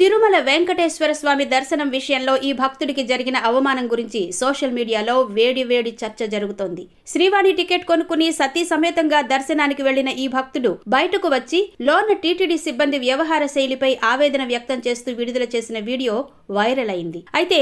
తిరుమల వెంకటేశ్వర స్వామి దర్శనం విషయంలో ఈ భక్తుడికి జరిగిన అవమానం గురించి సోషల్ మీడియాలో వేడి వేడి చర్చ జరుగుతోంది శ్రీవాణి టికెట్ కొనుక్కుని సతీ సమేతంగా దర్శనానికి వెళ్లిన ఈ భక్తుడు బయటకు వచ్చి లోన టీటీడీ సిబ్బంది వ్యవహార శైలిపై ఆవేదన వ్యక్తం చేస్తూ విడుదల చేసిన వీడియో వైరల్ అయింది అయితే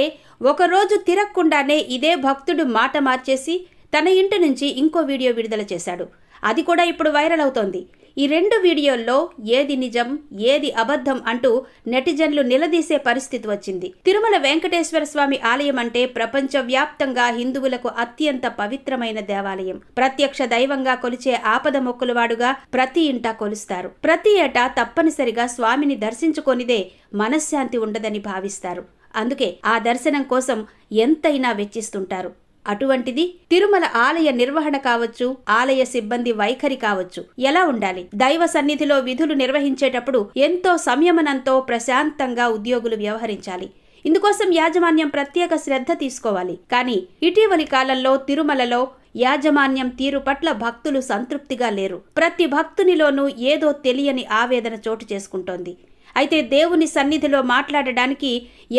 ఒకరోజు తిరక్కుండానే ఇదే భక్తుడు మాట మార్చేసి తన ఇంటి నుంచి ఇంకో వీడియో విడుదల చేశాడు అది కూడా ఇప్పుడు వైరల్ అవుతోంది ఈ రెండు వీడియోల్లో ఏది నిజం ఏది అబద్ధం అంటూ నెటిజన్లు నిలదీసే పరిస్థితి వచ్చింది తిరుమల వెంకటేశ్వర స్వామి ఆలయం అంటే ప్రపంచవ్యాప్తంగా హిందువులకు అత్యంత పవిత్రమైన దేవాలయం ప్రత్యక్ష దైవంగా కొలిచే ఆపద మొక్కులవాడుగా ప్రతి ఇంటా కొలుస్తారు ప్రతి ఏటా తప్పనిసరిగా స్వామిని దర్శించుకొనిదే మనశ్శాంతి ఉండదని భావిస్తారు అందుకే ఆ దర్శనం కోసం ఎంతైనా వెచ్చిస్తుంటారు అటువంటిది తిరుమల ఆలయ నిర్వహణ కావచ్చు ఆలయ సిబ్బంది వైఖరి కావచ్చు ఎలా ఉండాలి దైవ సన్నిధిలో విధులు నిర్వహించేటప్పుడు ఎంతో సంయమనంతో ప్రశాంతంగా ఉద్యోగులు వ్యవహరించాలి ఇందుకోసం యాజమాన్యం ప్రత్యేక శ్రద్ధ తీసుకోవాలి కానీ ఇటీవలి కాలంలో తిరుమలలో యాజమాన్యం తీరు పట్ల భక్తులు సంతృప్తిగా లేరు ప్రతి భక్తునిలోనూ ఏదో తెలియని ఆవేదన చోటు చేసుకుంటోంది అయితే దేవుని సన్నిధిలో మాట్లాడడానికి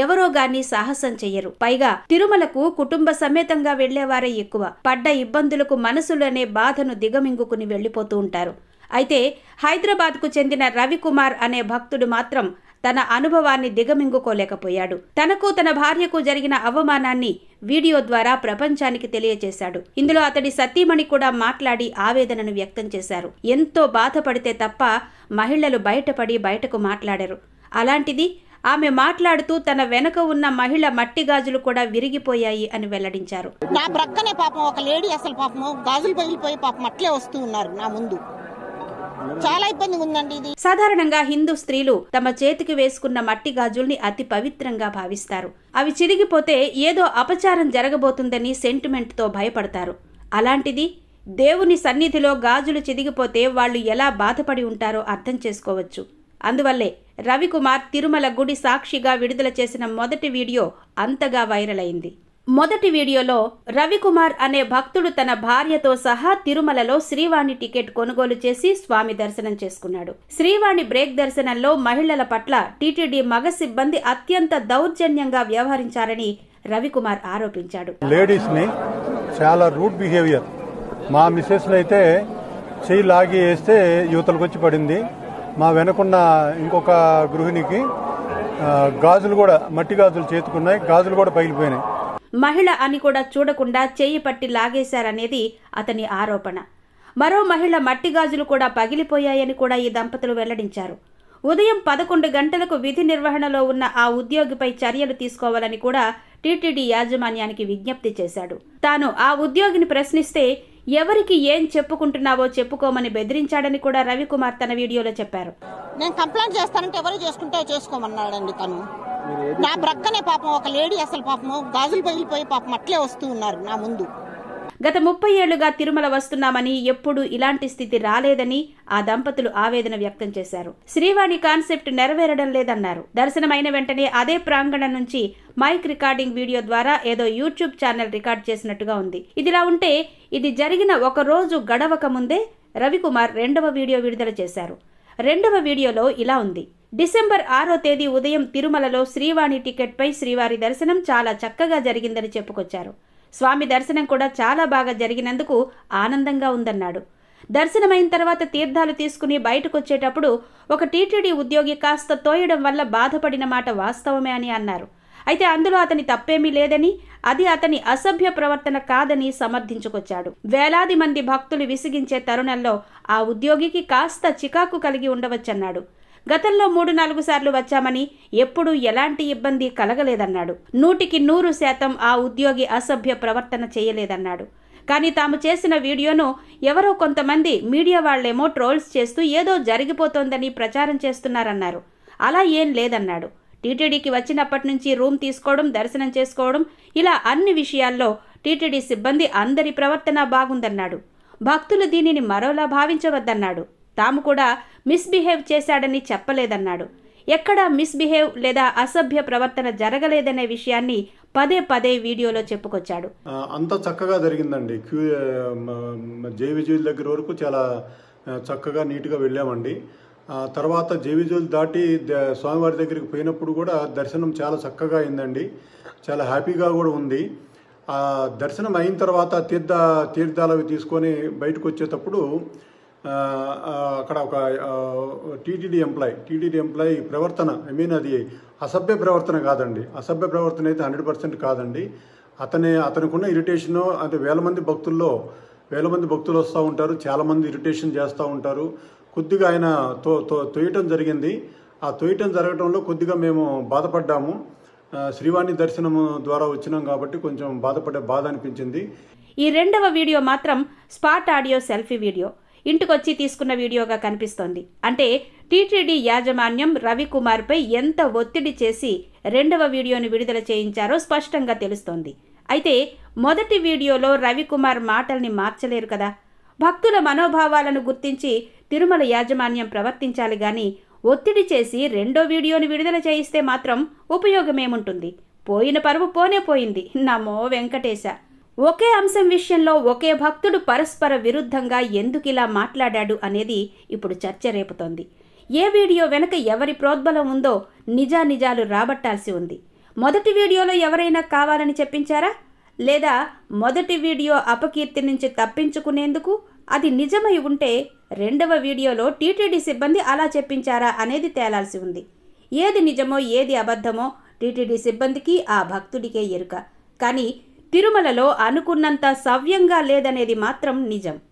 ఎవరో గాని సాహసం చెయ్యరు పైగా తిరుమలకు కుటుంబ సమేతంగా వెళ్లేవారే ఎక్కువ పడ్డ ఇబ్బందులకు మనసులోనే బాధను దిగమింగుకుని వెళ్లిపోతూ ఉంటారు అయితే హైదరాబాద్కు చెందిన రవికుమార్ అనే భక్తుడు మాత్రం తన అనుభవాన్ని దిగమింగుకోలేకపోయాడు తనకు తన భార్యకు జరిగిన అవమానాన్ని వీడియో ద్వారా ప్రపంచానికి తెలియజేశాడు ఇందులో అతడి సతీమణి కూడా మాట్లాడి ఆవేదనను వ్యక్తం చేశారు ఎంతో బాధపడితే తప్ప మహిళలు బయటపడి బయటకు మాట్లాడరు అలాంటిది ఆమె మాట్లాడుతూ తన వెనక ఉన్న మహిళ మట్టి గాజులు కూడా విరిగిపోయాయి అని వెల్లడించారు నా ప్రక్కనే పాపం ఒక లేడీ అసలు పాపం గాజులు పగిలిపోయి పాపం అట్లే వస్తూ ఉన్నారు నా ముందు చాలా ఇబ్బందిగా ఉందండి ఇది సాధారణంగా హిందూ స్త్రీలు తమ చేతికి వేసుకున్న మట్టి గాజుల్ని అతి పవిత్రంగా భావిస్తారు అవి చిరిగిపోతే ఏదో అపచారం జరగబోతుందని సెంటిమెంట్తో భయపడతారు అలాంటిది దేవుని సన్నిధిలో గాజులు చిదిగిపోతే వాళ్ళు ఎలా బాధపడి ఉంటారో అర్థం చేసుకోవచ్చు అందువల్లే రవికుమార్ తిరుమల గుడి సాక్షిగా విడుదల చేసిన మొదటి వీడియో అంతగా వైరల్ అయింది మొదటి వీడియోలో రవికుమార్ అనే భక్తుడు తన భార్యతో సహా తిరుమలలో శ్రీవాణి టికెట్ కొనుగోలు చేసి స్వామి దర్శనం చేసుకున్నాడు శ్రీవాణి బ్రేక్ దర్శనంలో మహిళల పట్ల టీటీడీ మగ సిబ్బంది అత్యంత దౌర్జన్యంగా వ్యవహరించారని రవికుమార్ ఆరోపించాడు లేడీస్ ని చాలా రూట్ బిహేవియర్ మా మిస్సెస్ అయితే చేయి లాగి వేస్తే యువతలకు వచ్చి పడింది మా వెనకున్న ఇంకొక గృహిణికి గాజులు కూడా మట్టి గాజులు చేతుకున్నాయి గాజులు కూడా పగిలిపోయినాయి మహిళ అని కూడా చూడకుండా చేయి పట్టి లాగేశారనేది అతని ఆరోపణ మరో మహిళ మట్టి గాజులు కూడా పగిలిపోయాయని కూడా ఈ దంపతులు వెల్లడించారు ఉదయం పదకొండు గంటలకు విధి నిర్వహణలో ఉన్న ఆ ఉద్యోగిపై చర్యలు తీసుకోవాలని కూడా టీటీడీ యాజమాన్యానికి విజ్ఞప్తి చేశాడు తాను ఆ ఉద్యోగిని ప్రశ్నిస్తే ఎవరికి ఏం చెప్పుకుంటున్నావో చెప్పుకోమని బెదిరించాడని కూడా రవికుమార్ తన వీడియోలో చెప్పారు నేను కంప్లైంట్ చేస్తానంటే ఎవరు చేసుకుంటే చేసుకోమన్నాడండి తను నా బ్రక్కనే పాపం ఒక లేడీ అసలు పాపం గాజులు పగిలిపోయి పాపం అట్లే వస్తూ ఉన్నారు నా ముందు గత ముప్పై ఏళ్లుగా తిరుమల వస్తున్నామని ఎప్పుడు ఇలాంటి స్థితి రాలేదని ఆ దంపతులు ఆవేదన వ్యక్తం చేశారు శ్రీవాణి కాన్సెప్ట్ నెరవేరడం లేదన్నారు దర్శనమైన వెంటనే అదే ప్రాంగణం నుంచి మైక్ రికార్డింగ్ వీడియో ద్వారా ఏదో యూట్యూబ్ ఛానల్ రికార్డ్ చేసినట్టుగా ఉంది ఇదిలా ఉంటే ఇది జరిగిన ఒక రోజు గడవక ముందే రవికుమార్ రెండవ వీడియో విడుదల చేశారు రెండవ వీడియోలో ఇలా ఉంది డిసెంబర్ ఆరో తేదీ ఉదయం తిరుమలలో శ్రీవాణి టికెట్పై శ్రీవారి దర్శనం చాలా చక్కగా జరిగిందని చెప్పుకొచ్చారు స్వామి దర్శనం కూడా చాలా బాగా జరిగినందుకు ఆనందంగా ఉందన్నాడు దర్శనమైన తర్వాత తీర్థాలు తీసుకుని బయటకొచ్చేటప్పుడు ఒక టీటీడీ ఉద్యోగి కాస్త తోయడం వల్ల బాధపడిన మాట వాస్తవమే అని అన్నారు అయితే అందులో అతని తప్పేమీ లేదని అది అతని అసభ్య ప్రవర్తన కాదని సమర్థించుకొచ్చాడు వేలాది మంది భక్తులు విసిగించే తరుణంలో ఆ ఉద్యోగికి కాస్త చికాకు కలిగి ఉండవచ్చన్నాడు గతంలో మూడు నాలుగు సార్లు వచ్చామని ఎప్పుడూ ఎలాంటి ఇబ్బంది కలగలేదన్నాడు నూటికి నూరు శాతం ఆ ఉద్యోగి అసభ్య ప్రవర్తన చేయలేదన్నాడు కానీ తాము చేసిన వీడియోను ఎవరో కొంతమంది మీడియా వాళ్లేమో ట్రోల్స్ చేస్తూ ఏదో జరిగిపోతోందని ప్రచారం చేస్తున్నారన్నారు అలా ఏం లేదన్నాడు టీటీడీకి వచ్చినప్పటి నుంచి రూమ్ తీసుకోవడం దర్శనం చేసుకోవడం ఇలా అన్ని విషయాల్లో టీటీడీ సిబ్బంది అందరి ప్రవర్తన బాగుందన్నాడు భక్తులు దీనిని మరోలా భావించవద్దన్నాడు తాము కూడా మిస్బిహేవ్ చేశాడని చెప్పలేదన్నాడు ఎక్కడా మిస్బిహేవ్ లేదా అసభ్య ప్రవర్తన జరగలేదనే విషయాన్ని పదే పదే వీడియోలో చెప్పుకొచ్చాడు అంత చక్కగా జరిగిందండి క్యూ జేవిజీ దగ్గర వరకు చాలా చక్కగా నీట్గా వెళ్ళామండి తర్వాత జేవిజోలు దాటి స్వామివారి దగ్గరికి పోయినప్పుడు కూడా దర్శనం చాలా చక్కగా అయిందండి చాలా హ్యాపీగా కూడా ఉంది ఆ దర్శనం అయిన తర్వాత తీర్థ తీర్థాలవి తీసుకొని బయటకు వచ్చేటప్పుడు అక్కడ ఒక టీటీడీ ఎంప్లాయ్ టీటీడీ ఎంప్లాయ్ ప్రవర్తన ఐ మీన్ అది అసభ్య ప్రవర్తన కాదండి అసభ్య ప్రవర్తన అయితే హండ్రెడ్ పర్సెంట్ కాదండి అతనే ఉన్న ఇరిటేషను అంటే వేల మంది భక్తుల్లో వేల మంది భక్తులు వస్తూ ఉంటారు చాలామంది ఇరిటేషన్ చేస్తూ ఉంటారు కొద్దిగా ఆయన తో తొయ్యటం జరిగింది ఆ తొయ్యటం జరగడంలో కొద్దిగా మేము బాధపడ్డాము శ్రీవాణి దర్శనం ద్వారా వచ్చినాం కాబట్టి కొంచెం బాధపడే బాధ అనిపించింది ఈ రెండవ వీడియో మాత్రం స్పాట్ ఆడియో సెల్ఫీ వీడియో ఇంటికొచ్చి తీసుకున్న వీడియోగా కనిపిస్తోంది అంటే టీటీడీ యాజమాన్యం రవికుమార్పై ఎంత ఒత్తిడి చేసి రెండవ వీడియోను విడుదల చేయించారో స్పష్టంగా తెలుస్తోంది అయితే మొదటి వీడియోలో రవికుమార్ మాటల్ని మార్చలేరు కదా భక్తుల మనోభావాలను గుర్తించి తిరుమల యాజమాన్యం ప్రవర్తించాలి గాని ఒత్తిడి చేసి రెండో వీడియోని విడుదల చేయిస్తే మాత్రం ఉపయోగమేముంటుంది పోయిన పరువు పోనే పోయింది నమో వెంకటేశ ఒకే అంశం విషయంలో ఒకే భక్తుడు పరస్పర విరుద్ధంగా ఎందుకిలా మాట్లాడాడు అనేది ఇప్పుడు చర్చ రేపుతోంది ఏ వీడియో వెనక ఎవరి ప్రోద్బలం ఉందో నిజానిజాలు రాబట్టాల్సి ఉంది మొదటి వీడియోలో ఎవరైనా కావాలని చెప్పించారా లేదా మొదటి వీడియో అపకీర్తి నుంచి తప్పించుకునేందుకు అది నిజమై ఉంటే రెండవ వీడియోలో టీటీడీ సిబ్బంది అలా చెప్పించారా అనేది తేలాల్సి ఉంది ఏది నిజమో ఏది అబద్ధమో టీటీడీ సిబ్బందికి ఆ భక్తుడికే ఎరుక కానీ తిరుమలలో అనుకున్నంత సవ్యంగా లేదనేది మాత్రం నిజం